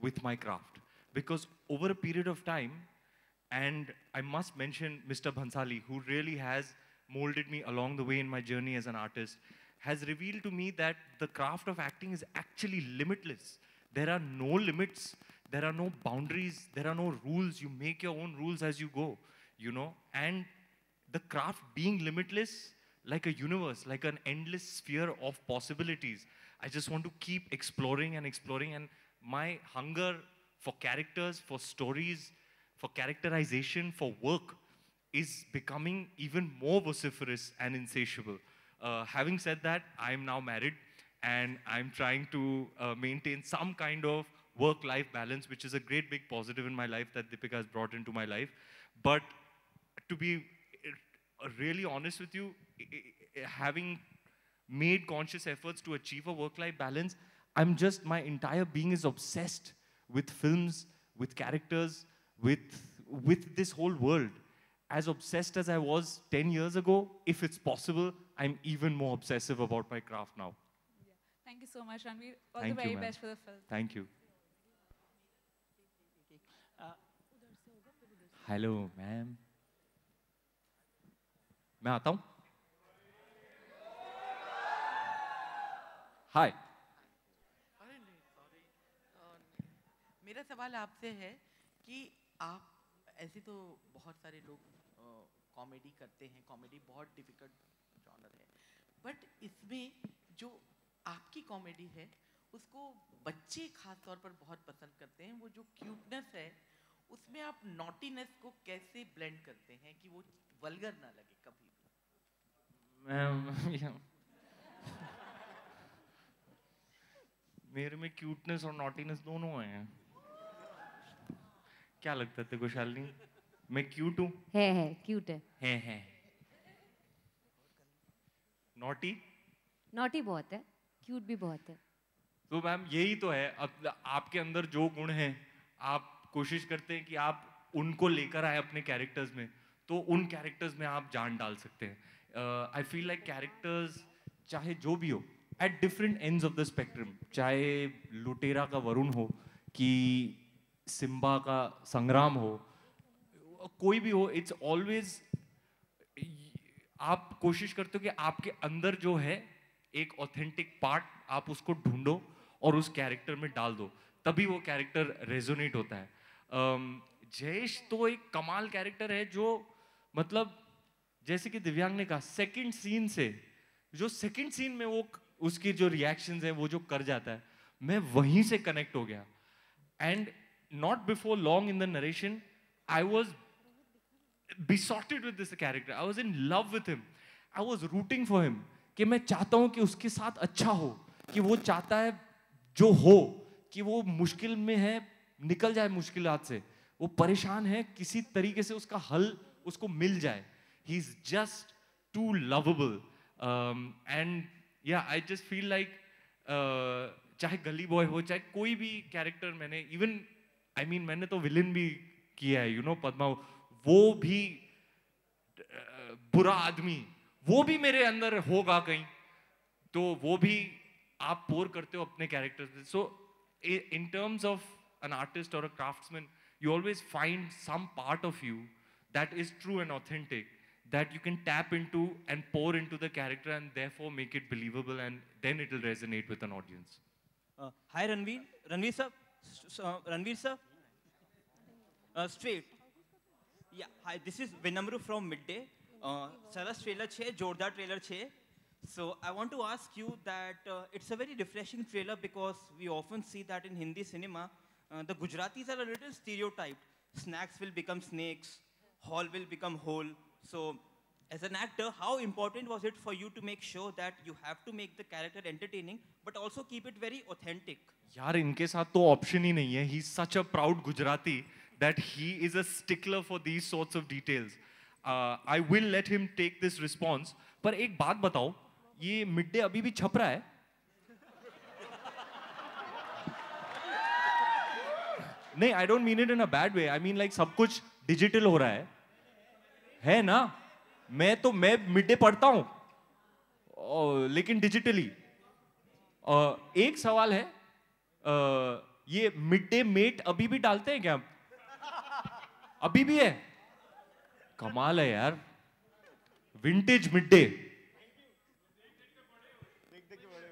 with my craft. Because over a period of time, and I must mention Mr. Bhansali, who really has molded me along the way in my journey as an artist, has revealed to me that the craft of acting is actually limitless. There are no limits, there are no boundaries, there are no rules. You make your own rules as you go, you know? And the craft being limitless, like a universe, like an endless sphere of possibilities. I just want to keep exploring and exploring, and my hunger for characters, for stories, for characterization, for work is becoming even more vociferous and insatiable. Uh, having said that, I'm now married and I'm trying to uh, maintain some kind of work life balance, which is a great big positive in my life that Deepika has brought into my life. But to be uh, really honest with you, having made conscious efforts to achieve a work life balance I'm just, my entire being is obsessed with films, with characters, with, with this whole world. As obsessed as I was 10 years ago, if it's possible, I'm even more obsessive about my craft now. Thank you so much, Ranveer. All Thank the very you, best for the film. Thank you. Uh, hello, ma'am. May I come? Hi. मेरा सवाल आपसे है कि आप ऐसे तो बहुत सारे लोग कॉमेडी करते हैं कॉमेडी बहुत डिफिकल्ट जॉनर है बट इसमें जो आपकी कॉमेडी है उसको बच्चे खास तौर पर बहुत पसंद करते हैं वो जो क्यूटनेस है उसमें आप नॉटीनेस को कैसे ब्लेंड करते हैं कि वो वलगर ना लगे कभी भी मेरे में क्यूटनेस और नॉटीनेस दोनों हैं क्या लगता है गोशालिनी मैं क्यूट हूँ है है क्यूट है है है नॉटी नॉटी बहुत है क्यूट भी बहुत है तो मैम यही तो है अब आपके अंदर जो गुण हैं आप कोशिश करते हैं कि आप उनको लेकर आए अपने कैरेक्टर्स में तो उन कैरेक्टर्स में आप जान डाल सकते हैं आई फील लाइक कैरेक्टर्स चाहे जो भी हो at different ends of the spectrum चाहे लुटेरा का वरुण हो कि सिम्बा का संग्राम हो कोई भी हो इट्स ऑलवेज आप कोशिश करते हो कि आपके अंदर जो है एक ऑथेंटिक पार्ट आप उसको ढूंढो और उस कैरेक्टर में डाल दो तभी वो कैरेक्टर रेजोनेट होता है um, जयेश तो एक कमाल कैरेक्टर है जो मतलब जैसे कि दिव्यांग ने कहा सेकंड सीन से जो सेकंड सीन में वो उसकी जो रिएक्शंस है वो जो कर जाता है मैं वहीं से कनेक्ट हो गया and not before long in the narration, I was besotted with this character. I was in love with him. I was rooting for him. कि मैं चाहता हूँ कि उसके साथ अच्छा हो कि वो चाहता है जो हो कि वो मुश्किल में है निकल जाए मुश्किल से वो परेशान है किसी तरीके से उसका हल उसको मिल जाए ही is just too lovable and या आई जस्ट फील लाइक चाहे गली बॉय हो चाहे कोई भी कैरेक्टर मैंने इवन आई मीन मैंने तो विलिन भी किया है यू नो पदमा वो भी बुरा आदमी वो भी मेरे अंदर होगा कहीं तो वो भी आप पोर करते हो अपने कैरेक्टर से so in terms of an artist और a craftsman you always find some part of you that is true and authentic that you can tap into and pour into the character and therefore make it believable and then it will resonate with an audience hi Ranveer Ranveer sir Ranveer sir straight yeah hi this is Vinamra from midday સરસ trailer છે જોરદાર trailer છે So I want to ask you that uh, it's a very refreshing trailer because we often see that in Hindi cinema, uh, the Gujaratis are a little stereotyped. Snacks will become snakes, hall will become hole. So as an actor, how important was it for you to make sure that you have to make the character entertaining, but also keep it very authentic? यार इनके साथ तो option ही नहीं है. He's such a proud Gujarati that he is a stickler for these sorts of details. Uh, I will let him take this response. पर एक बात बताओ ये मिड अभी भी छप रहा है नहीं I don't mean it in a bad way I mean like सब कुछ डिजिटल हो रहा है है ना मैं तो मैं मिड डे पढ़ता हूँ लेकिन डिजिटली uh, एक सवाल है uh, ये मिड डे मेट अभी भी डालते हैं क्या अभी भी है कमाल है यार विंटेज मिड डे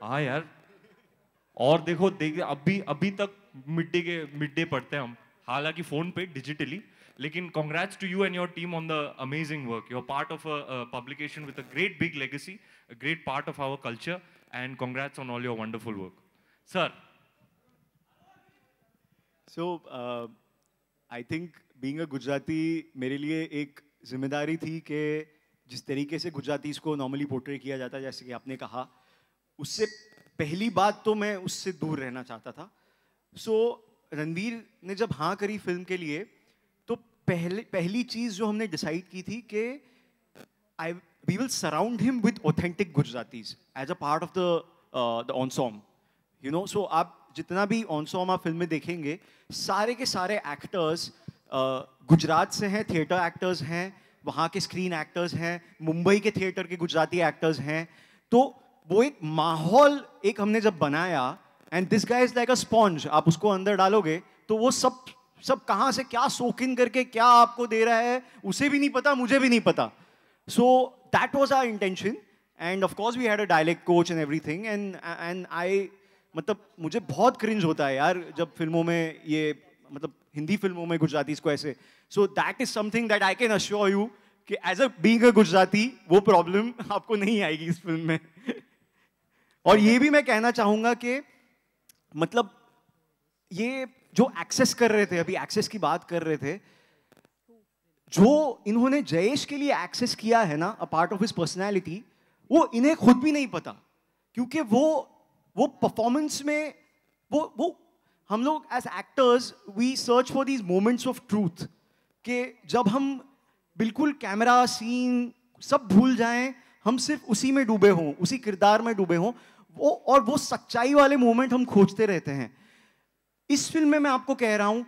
हाँ यार और देखो देख अभी अभी तक मिड डे के मिड डे पढ़ते हैं हम हालांकि फोन पे डिजिटली लेकिन congrats to you and your team on the amazing work you are part of a publication with a great big legacy a great part of our culture and congrats on all your wonderful work sir so I think being Gujarati मेरे लिए एक जिम्मेदारी थी कि जिस तरीके से Gujaratis को नॉर्मली पोर्ट्रेट किया जाता है जैसे कि आपने कहा उससे पहली बात तो मैं उससे दूर रहना चाहता था सो so, रणवीर ने जब हाँ करी फिल्म के लिए तो पहले पहली चीज़ जो हमने डिसाइड की थी कि I we will surround him with authentic Gujaratis as a part of the on song you know so आप जितना भी ऑनसोमा फिल्में देखेंगे सारे के सारे एक्टर्स गुजरात से हैं थिएटर एक्टर्स हैं वहाँ के स्क्रीन एक्टर्स हैं मुंबई के थिएटर के गुजराती एक्टर्स हैं तो वो एक माहौल एक हमने जब बनाया and this guy is like a sponge आप उसको अंदर डालोगे तो वो सब सब कहाँ से क्या सोकिन करके क्या आपको दे रहा है उसे भी नहीं पता मुझे भी नहीं पता so that was our intention and of course we had a dialect coach and everything and and I मतलब मुझे बहुत क्रिंज होता है यार जब फिल्मों में ये मतलब हिंदी फिल्मों में गुजराती इसको ऐसे so that is something that I can assure you कि as a being a Gujarati वो प्रॉब्लम आपको नहीं आएगी इस फिल्म में और ये भी मैं कहना चाहूंगा कि मतलब ये जो एक्सेस कर रहे थे अभी एक्सेस की बात कर रहे थे जो इन्होंने जयेश के लिए एक्सेस किया है ना a part of his personality वो इन्हें खुद भी नहीं पता क्योंकि वो वो परफॉर्मेंस में वो वो हम लोग as actors we search for these moments of truth के जब हम बिल्कुल कैमरा सीन सब भूल जाएं हम सिर्फ उसी में डूबे हों उसी किरदार में डूबे हों वो और वो सच्चाई वाले मोमेंट हम खोजते रहते हैं इस फिल्म में मैं आपको कह रहा हूँ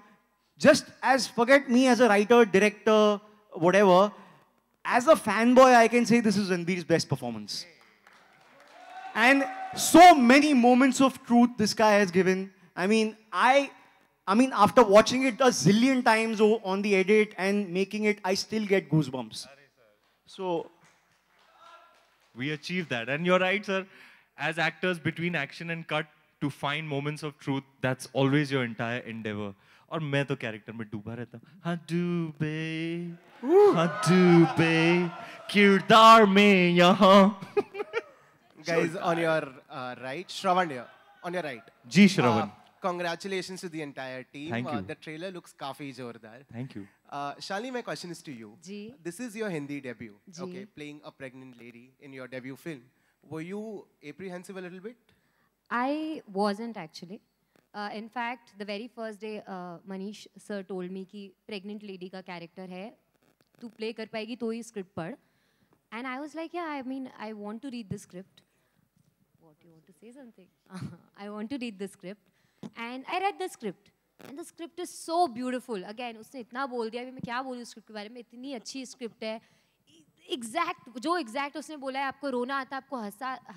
forget me as a writer director what director, as a fan boy I can say this is Ranbir's best performance And so many moments of truth this guy has given. I mean, I, I mean, after watching it a zillion times on the edit and making it, I still get goosebumps. So, we achieved that. And you're right, sir. As actors, between action and cut, to find moments of truth, that's always your entire endeavor. और मैं तो character में डूबा रहता हूँ हाँ डूबे हाँ डूबे किरदार में यहाँ guys sure. on your uh, right. Shravan here, on your right. Ji Shravan. Uh, congratulations to the entire team. Thank you. Uh, the trailer looks kafi zordar Thank you. Uh, Shali, my question is to you. Ji. This is your Hindi debut. Ji. Okay, playing a pregnant lady in your debut film. Were you apprehensive a little bit? I wasn't actually. Uh, in fact, the very first day, uh, Manish sir told me ki pregnant lady ka character hai tu play kar payegi to hi script pad And I was like, yeah, I mean, I want to read the script. you want to say something. I want to read the script. And I read the script. And the script is so beautiful. Again, usne itna bol diya, abhi main kya bolu script ke bare mein, itni achhi script hai. Exact, jo exact usne bola hai, aapko rona aata, aapko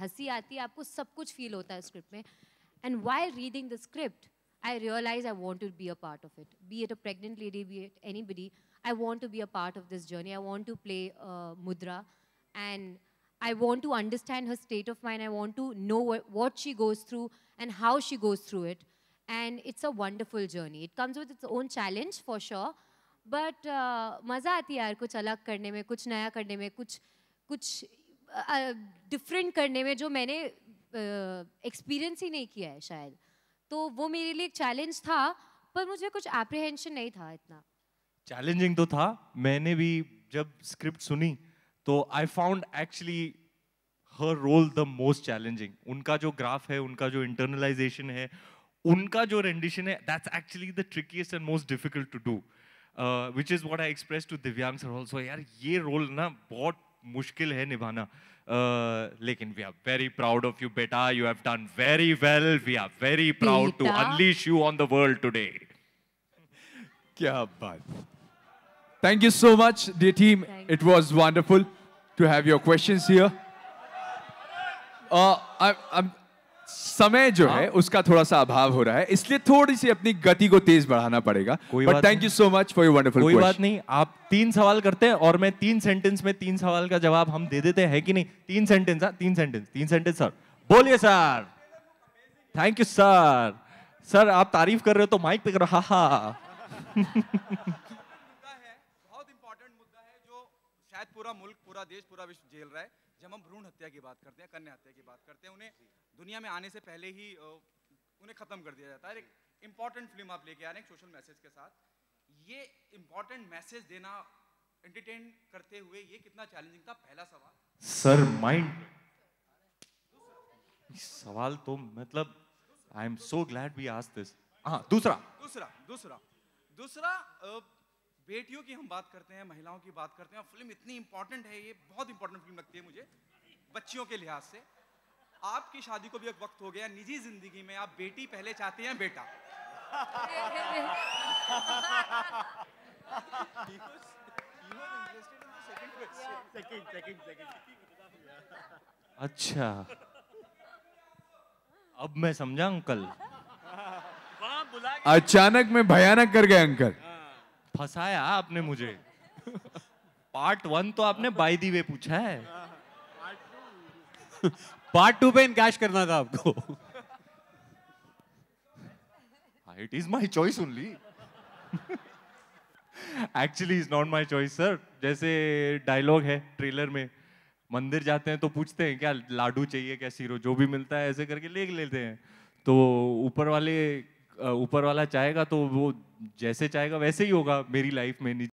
hasi aati, aapko sab kuch feel hota hai script mein. And while reading the script, I realized I want to be a part of it. Be it a pregnant lady, be it anybody, I want to be a part of this journey. I want to play uh, Mudra. And I want to understand her state of mind. I want to know what, what she goes through and how she goes through it. And it's a wonderful journey. It comes with its own challenge for sure. But मज़ा आती है यार कुछ अलग करने में कुछ नया करने में कुछ कुछ डिफरेंट करने में जो मैंने एक्सपीरियंस ही नहीं किया है शायद तो वो मेरे लिए एक चैलेंज था पर मुझे कुछ एप्रिहेंशन नहीं था इतना चैलेंजिंग तो था मैंने भी जब स्क्रिप्ट सुनी तो I found actually her role the most challenging उनका जो ग्राफ है उनका जो इंटरनलाइजेशन है उनका जो रेंडिशन है that's actually the trickiest and most difficult to do which is what I express to Divyang sir also यार ये रोल ना बहुत मुश्किल है निभाना uh, लेकिन we are very proud of you बेटा you have done very well we are very proud to unleash you on the world today क्या बात Thank you so much, dear team. thank It was wonderful to have your questions here. Uh, I, I'm, समय जो है हाँ। उसका थोड़ा सा अभाव हो रहा है इसलिए थोड़ी सी अपनी गति को तेज बढ़ाना पड़ेगा but thank you so much for your wonderful कोई बात नहीं आप तीन सवाल करते हैं और मैं तीन सेंटेंस में तीन सवाल का जवाब हम दे देते हैं कि नहीं तीन सेंटेंस हाँ तीन सेंटेंस तीन सेंटेंस सर बोलिए sir thank you sir sir आप तारीफ कर रहे हो तो माइक पे करो हा हा शायद पूरा मुल्क पूरा देश पूरा विश्व झेल रहा है जब हम भ्रूण हत्या की बात करते हैं कन्या हत्या की बात करते हैं उन्हें दुनिया में आने से पहले ही उन्हें ख़त्म कर दिया जाता है एक इम्पॉर्टेंट फिल्म आप लेके आ रहे हैं सोशल मैसेज के साथ ये इम्पॉर्टेंट मैसेज देना एंटरटेन करते हुए ये कितना चैलेंजिंग था पहला सवाल सर माइंड सवाल तो मतलब I am so glad we ask this हाँ दूसरा दूसरा दूसरा, दूसरा बेटियों की हम बात करते हैं महिलाओं की बात करते हैं फिल्म इतनी इंपॉर्टेंट है ये बहुत इंपॉर्टेंट फिल्म लगती है मुझे बच्चियों के लिहाज से आपकी शादी को भी एक वक्त हो गया निजी जिंदगी में आप बेटी पहले चाहते हैं बेटा अच्छा अब मैं समझा अंकल अचानक में भयानक कर गए अंकल फंसाया आपने मुझे पार्ट वन तो आपने बाई दी वे पूछा है पार्ट टू पे इनकैश करना था आपको it is my choice only actually is not my choice sir जैसे डायलॉग है ट्रेलर में मंदिर जाते हैं तो पूछते हैं क्या लाडू चाहिए क्या सीरो जो भी मिलता है ऐसे करके ले लेते हैं तो ऊपर वाले ऊपर वाला चाहेगा तो वो जैसे चाहेगा वैसे ही होगा मेरी लाइफ में